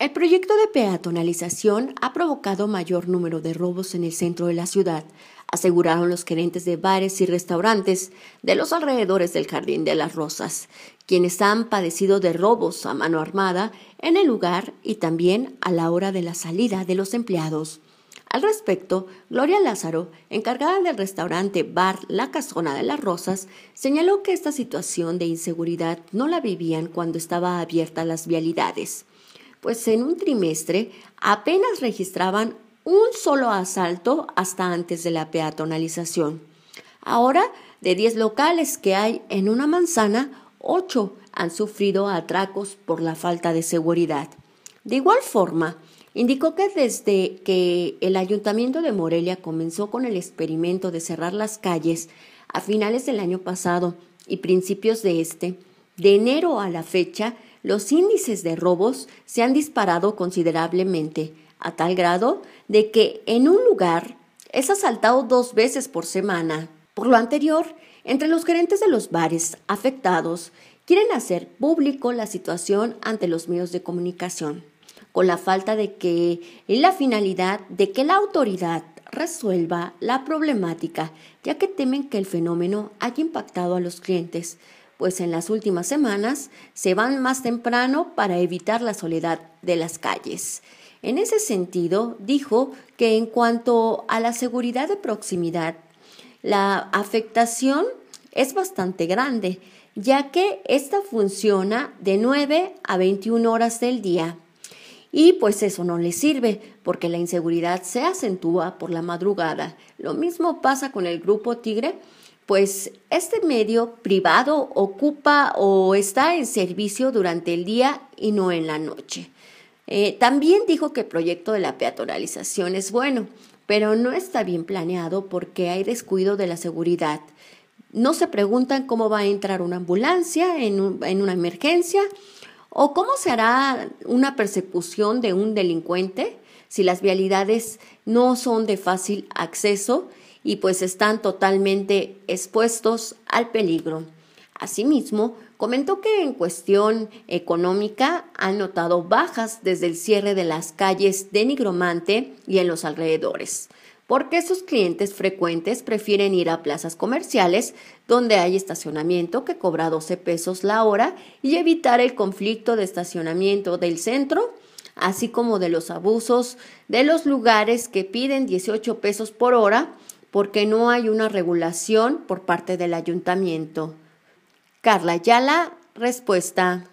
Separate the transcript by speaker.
Speaker 1: El proyecto de peatonalización ha provocado mayor número de robos en el centro de la ciudad, aseguraron los gerentes de bares y restaurantes de los alrededores del Jardín de las Rosas, quienes han padecido de robos a mano armada en el lugar y también a la hora de la salida de los empleados. Al respecto, Gloria Lázaro, encargada del restaurante Bar La Casona de las Rosas, señaló que esta situación de inseguridad no la vivían cuando estaba abierta las vialidades pues en un trimestre apenas registraban un solo asalto hasta antes de la peatonalización. Ahora, de 10 locales que hay en una manzana, 8 han sufrido atracos por la falta de seguridad. De igual forma, indicó que desde que el ayuntamiento de Morelia comenzó con el experimento de cerrar las calles a finales del año pasado y principios de este, de enero a la fecha, los índices de robos se han disparado considerablemente, a tal grado de que en un lugar es asaltado dos veces por semana. Por lo anterior, entre los gerentes de los bares afectados quieren hacer público la situación ante los medios de comunicación, con la falta de que en la finalidad de que la autoridad resuelva la problemática, ya que temen que el fenómeno haya impactado a los clientes, pues en las últimas semanas se van más temprano para evitar la soledad de las calles. En ese sentido, dijo que en cuanto a la seguridad de proximidad, la afectación es bastante grande, ya que esta funciona de 9 a 21 horas del día. Y pues eso no le sirve, porque la inseguridad se acentúa por la madrugada. Lo mismo pasa con el grupo Tigre, pues este medio privado ocupa o está en servicio durante el día y no en la noche. Eh, también dijo que el proyecto de la peatonalización es bueno, pero no está bien planeado porque hay descuido de la seguridad. No se preguntan cómo va a entrar una ambulancia en, en una emergencia o cómo se hará una persecución de un delincuente si las vialidades no son de fácil acceso y pues están totalmente expuestos al peligro. Asimismo, comentó que en cuestión económica han notado bajas desde el cierre de las calles de Nigromante y en los alrededores, porque sus clientes frecuentes prefieren ir a plazas comerciales donde hay estacionamiento que cobra 12 pesos la hora y evitar el conflicto de estacionamiento del centro así como de los abusos de los lugares que piden 18 pesos por hora porque no hay una regulación por parte del ayuntamiento. Carla Yala, respuesta.